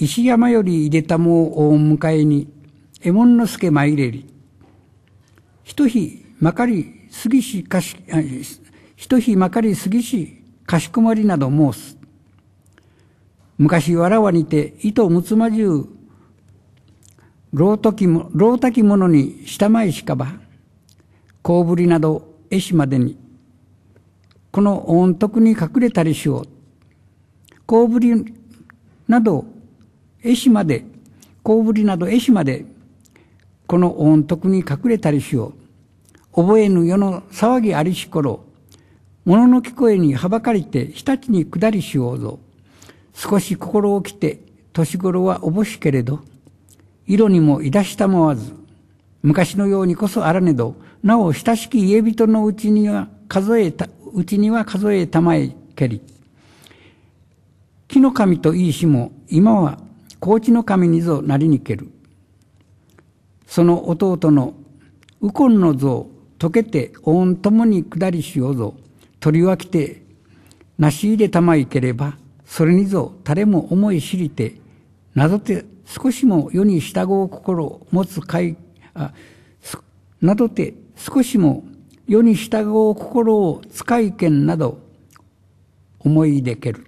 石山よりいでたもを迎えに、右門之助参れり。ひとひまかりすぎしかし、ひとひまかりすぎしかしこまりなど申す。昔わらわにて糸むつまじゅう、ろうときも、ろうたきものにしたまいしかば、こうぶりなど絵師までに、この音徳に隠れたりしよう。こうぶりなど絵師まで、小ぶりなど絵師まで、この恩徳に隠れたりしよう。覚えぬ世の騒ぎありし頃、物の聞こえにはばかりて、日立に下りしようぞ。少し心をきて、年頃はおぼしけれど、色にもいだしたまわず、昔のようにこそあらねど、なお親しき家人のうちには数えた、うちには数えたまえけり。木の神といいしも、今は高知の神にぞなりにける。その弟の右近の像、溶けてんともに下りしようぞ。取り分きて、なし入れたまいければ、それにぞ誰も思い知りて、などて少しも世に従う心を持つ会、あなどて少しも世に従う心を使いけんなど思い出ける。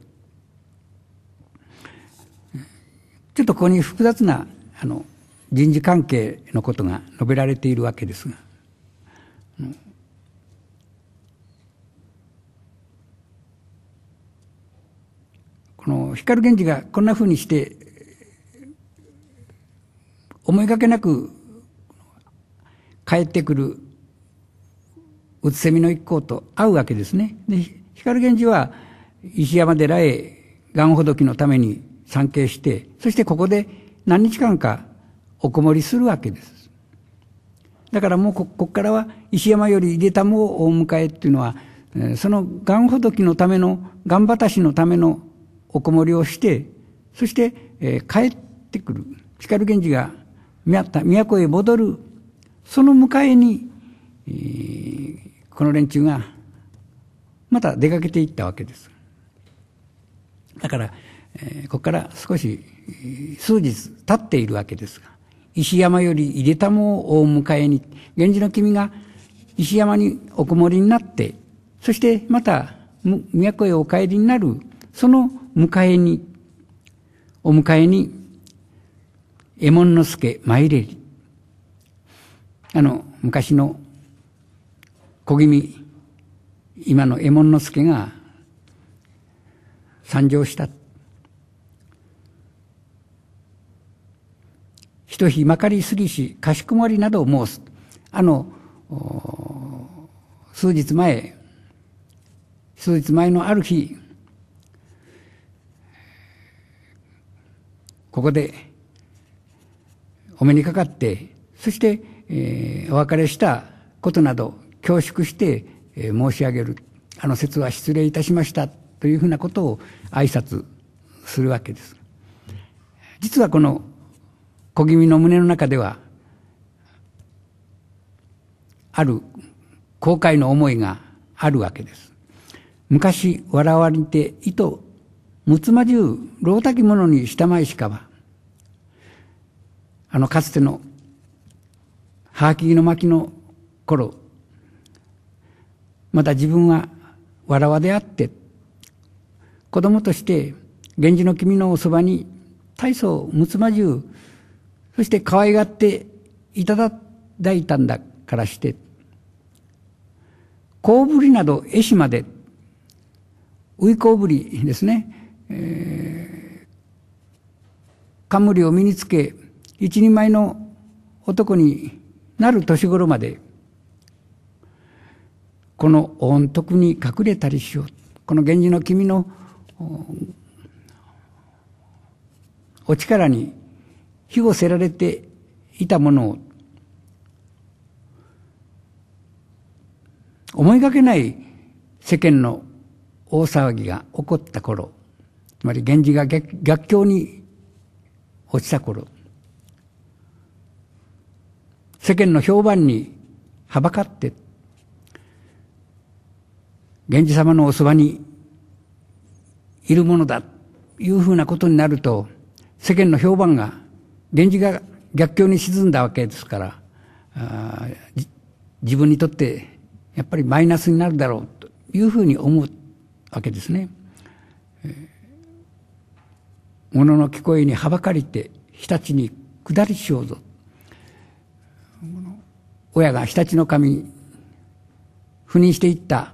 ちょっとここに複雑なあの人事関係のことが述べられているわけですが、この光源氏がこんなふうにして思いがけなく帰ってくるうつせみの一行と会うわけですね。で光源氏は石山寺へがんほどきのために参詣して、そしてここで何日間かおこもりするわけです。だからもうここからは石山より出たもをお迎えっていうのは、そのがんほどきのための、がんばたしのためのおこもりをして、そして、えー、帰ってくる。光源氏が宮都へ戻る。その迎えに、えー、この連中がまた出かけていったわけです。だから、えー、ここから少し数日経っているわけですが、石山より入でたもをお迎えに、源氏の君が石山におこもりになって、そしてまた都へお帰りになる、その迎えに、お迎えに、右衛門すけ参れり。あの、昔の小気味、今の右衛門すけが参上した。人ひまかりすぎし、かしこまりなどを申す。あの、数日前、数日前のある日、ここでお目にかかって、そして、えー、お別れしたことなど恐縮して、えー、申し上げる。あの説は失礼いたしました。というふうなことを挨拶するわけです。実はこの小気味の胸の中では、ある後悔の思いがあるわけです。昔笑われて糸、むつまじゅう、ろうたき者にしたまいしかは、あの、かつての、ハーキギの巻の頃、また自分は、わらわであって、子供として、源氏の君のおそばに、大層むつまじゅう、そして可愛がっていただいたんだからして、コぶりなど絵師まで、ういこぶりですね、えー、冠を身につけ、一人前の男になる年頃まで、この御徳に隠れたりしよう。この源氏の君のお力に火をせられていたものを思いがけない世間の大騒ぎが起こった頃、つまり源氏が逆境に落ちた頃、世間の評判にはばかって、源氏様のおそばにいるものだ、いうふうなことになると、世間の評判が源氏が逆境に沈んだわけですから自分にとってやっぱりマイナスになるだろうというふうに思うわけですね。物の聞こえにはばかりて日立に下りしようぞ。親が日立の神に赴任していった。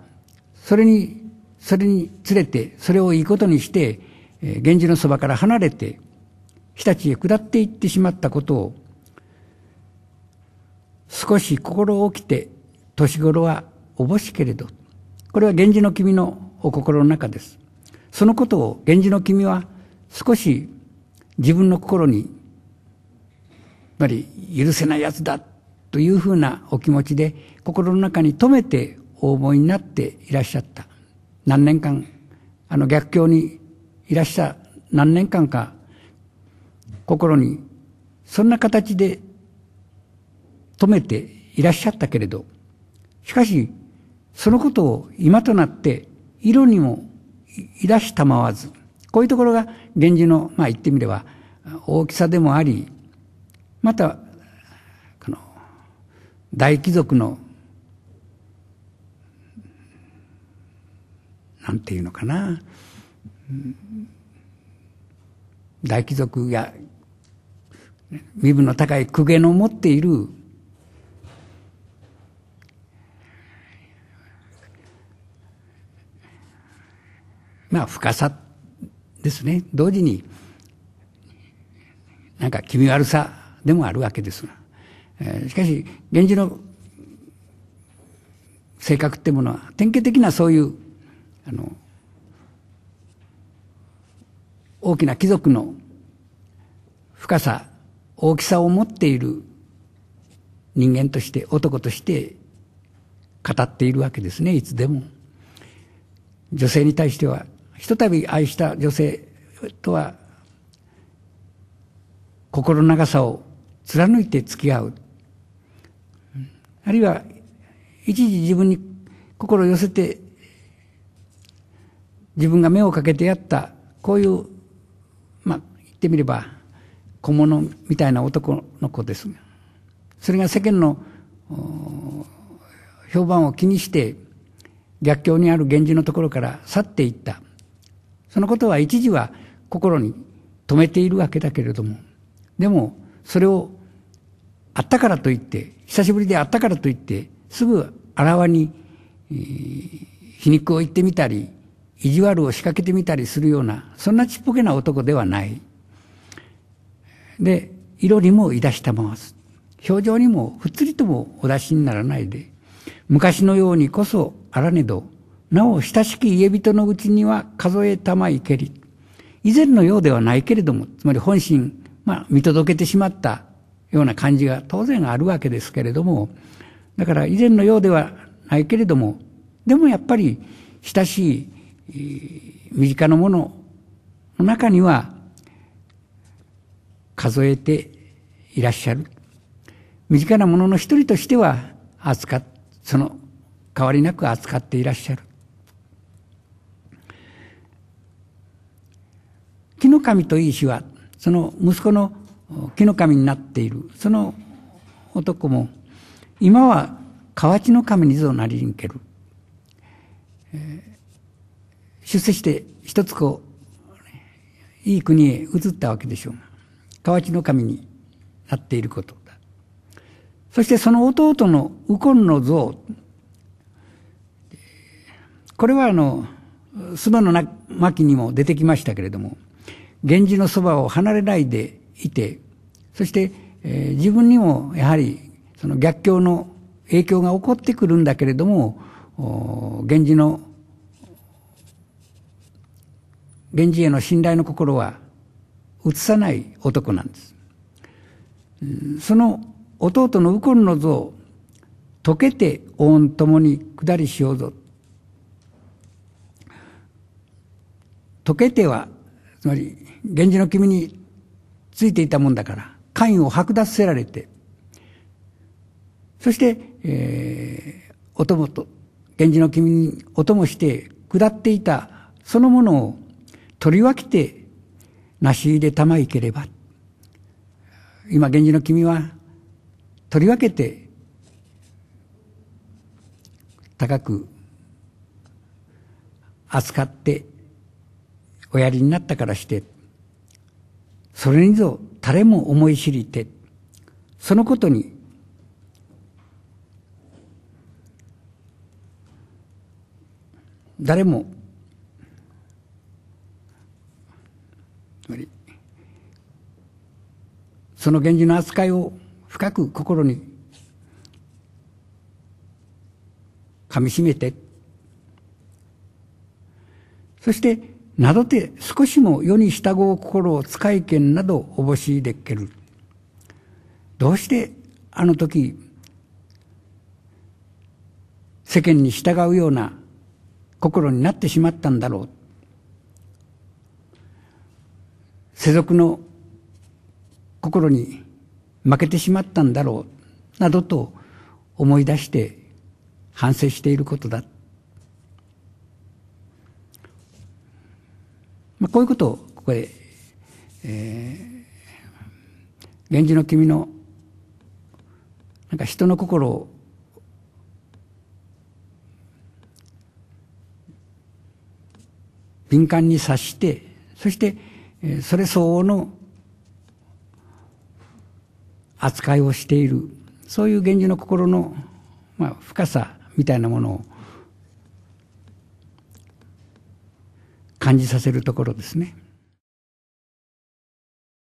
それに、それに連れて、それをいいことにして、源氏のそばから離れて、日立へ下っていってしまったことを少し心を起きて年頃はおぼしけれどこれは源氏の君のお心の中ですそのことを源氏の君は少し自分の心にやっぱり許せないやつだというふうなお気持ちで心の中に留めてお思いになっていらっしゃった何年間あの逆境にいらっしゃ何年間か心にそんな形で止めていらっしゃったけれど、しかし、そのことを今となって色にもいらしたまわず、こういうところが源氏の、まあ言ってみれば大きさでもあり、また、この大貴族の、なんていうのかな、大貴族や身分の高い公家の持っているまあ深さですね同時になんか気味悪さでもあるわけですが、しかし源氏の性格ってものは典型的なそういうあの大きな貴族の深さ大きさを持っている人間として男として語っているわけですねいつでも女性に対してはひとたび愛した女性とは心の長さを貫いて付き合うあるいは一時自分に心を寄せて自分が目をかけてやったこういうまあ言ってみれば小物みたいな男の子ですそれが世間の評判を気にして、逆境にある源氏のところから去っていった。そのことは一時は心に留めているわけだけれども、でもそれをあったからといって、久しぶりであったからといって、すぐあらわに、えー、皮肉を言ってみたり、意地悪を仕掛けてみたりするような、そんなちっぽけな男ではない。で、色にもいだしたまわす。表情にもふっつりともお出しにならないで、昔のようにこそあらねど、なお親しき家人のうちには数えたまいけり。以前のようではないけれども、つまり本心、まあ見届けてしまったような感じが当然あるわけですけれども、だから以前のようではないけれども、でもやっぱり親しい身近なものの中には数えていらっしゃる。身近なものの一人としては扱っ、その変わりなく扱っていらっしゃる。木の神といい日は、その息子の木の神になっている、その男も、今は河内の神にぞなりにける。出世して一つこう、いい国へ移ったわけでしょうが。河内の神になっていることだ。そしてその弟の右近の像。これはあの、妻の巻にも出てきましたけれども、源氏のそばを離れないでいて、そして、えー、自分にもやはりその逆境の影響が起こってくるんだけれども、源氏の、源氏への信頼の心は移さない男なんですその弟の右近の像溶けて恩ともに下りしようぞ溶けてはつまり源氏の君についていたもんだから官位を剥奪せられてそして、えー、お供と源氏の君にお供して下っていたそのものを取り分けてなしで玉いければ今源氏の君はとりわけて高く扱っておやりになったからしてそれにぞ誰も思い知りてそのことに誰もその源氏の扱いを深く心にかみしめて、そして、などて少しも世に従う心を使い剣などおぼしでっける。どうしてあの時、世間に従うような心になってしまったんだろう。世俗の心に負けてしまったんだろうなどと思い出して反省していることだ、まあ、こういうことをここへ、えー、源氏の君のなんか人の心を敏感に察してそしてそれ相応の扱いをしているそういう源氏の心の、まあ、深さみたいなものを感じさせるところですね。